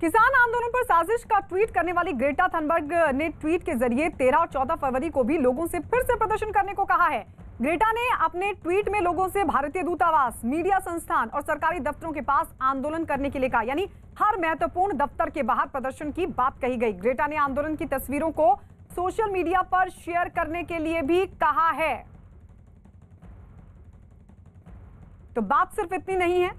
किसान आंदोलन पर साजिश का ट्वीट करने वाली ग्रेटा थनबर्ग ने ट्वीट के जरिए 13 और 14 फरवरी को भी लोगों से फिर से प्रदर्शन करने को कहा है ग्रेटा ने अपने ट्वीट में लोगों से भारतीय दूतावास मीडिया संस्थान और सरकारी दफ्तरों के पास आंदोलन करने के लिए कहा यानी हर महत्वपूर्ण दफ्तर के बाहर प्रदर्शन की बात कही गई ग्रेटा ने आंदोलन की तस्वीरों को सोशल मीडिया पर शेयर करने के लिए भी कहा है तो बात सिर्फ इतनी नहीं है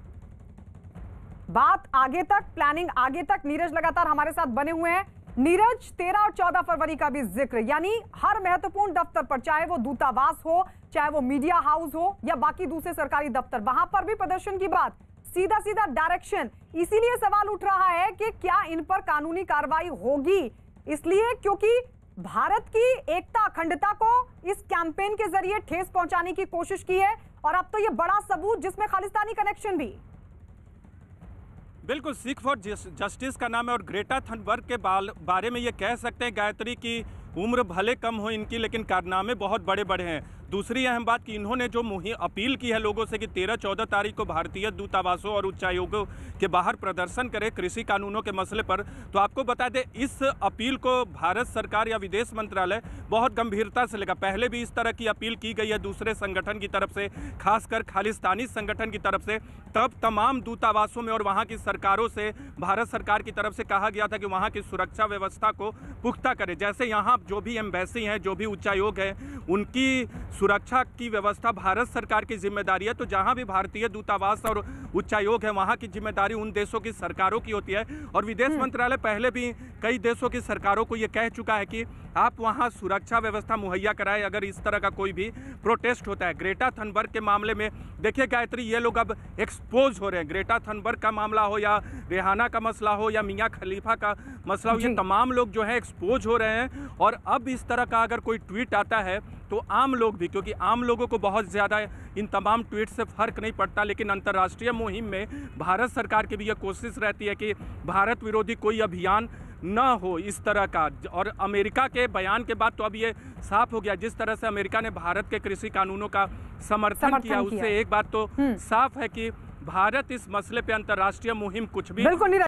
बात आगे तक प्लानिंग आगे तक नीरज लगातार हमारे साथ बने हुए हैं नीरज 13 और 14 फरवरी का भी जिक्र यानी हर महत्वपूर्ण दफ्तर पर चाहे वो दूतावास हो चाहे वो मीडिया हाउस हो या बाकी दूसरे सरकारी दफ्तर वहां पर भी प्रदर्शन की बात सीधा सीधा डायरेक्शन इसीलिए सवाल उठ रहा है कि क्या इन पर कानूनी कार्रवाई होगी इसलिए क्योंकि भारत की एकता अखंडता को इस कैंपेन के जरिए ठेस पहुंचाने की कोशिश की है और अब तो ये बड़ा सबूत जिसमें खालिस्तानी कनेक्शन भी बिल्कुल सिख फॉर जस्टिस का नाम है और ग्रेटा थनबर्ग के बारे में ये कह सकते हैं गायत्री की उम्र भले कम हो इनकी लेकिन कारनामे बहुत बड़े बड़े हैं दूसरी अहम बात कि इन्होंने जो मुहिम अपील की है लोगों से कि तेरह चौदह तारीख को भारतीय दूतावासों और उच्चायोगों के बाहर प्रदर्शन करें कृषि कानूनों के मसले पर तो आपको बता दें इस अपील को भारत सरकार या विदेश मंत्रालय बहुत गंभीरता से लेगा पहले भी इस तरह की अपील की गई है दूसरे संगठन की तरफ से खासकर खालिस्तानी संगठन की तरफ से तब तमाम दूतावासों में और वहाँ की सरकारों से भारत सरकार की तरफ से कहा गया था कि वहाँ की सुरक्षा व्यवस्था को पुख्ता करें जैसे यहाँ जो भी एम्बेसी हैं जो भी उच्चायोग हैं उनकी सुरक्षा की व्यवस्था भारत सरकार की जिम्मेदारी है तो जहाँ भी भारतीय दूतावास और उच्चायोग है वहाँ की जिम्मेदारी उन देशों की सरकारों की होती है और विदेश हम्म। मंत्रालय पहले भी कई देशों की सरकारों को ये कह चुका है कि आप वहाँ सुरक्षा व्यवस्था मुहैया कराएं अगर इस तरह का कोई भी प्रोटेस्ट होता है ग्रेटा थनबर्ग के मामले में देखिए गायत्री ये लोग अब एक्सपोज हो रहे हैं ग्रेटा थनबर्ग का मामला हो या रेहाना का मसला हो या मियाँ खलीफा का मसला हो ये तमाम लोग जो है एक्सपोज हो रहे हैं और अब इस तरह का अगर कोई ट्वीट आता है तो आम लोग भी क्योंकि आम लोगों को बहुत ज़्यादा इन तमाम ट्वीट से फ़र्क नहीं पड़ता लेकिन अंतर्राष्ट्रीय मुहिम में भारत सरकार की भी यह कोशिश रहती है कि भारत विरोधी कोई अभियान न हो इस तरह का और अमेरिका के बयान के बाद तो अब ये साफ हो गया जिस तरह से अमेरिका ने भारत के कृषि कानूनों का समर्थन, समर्थन किया, किया उससे एक बात तो हम्म। साफ है कि भारत इस मसले पे अंतर्राष्ट्रीय मुहिम कुछ भी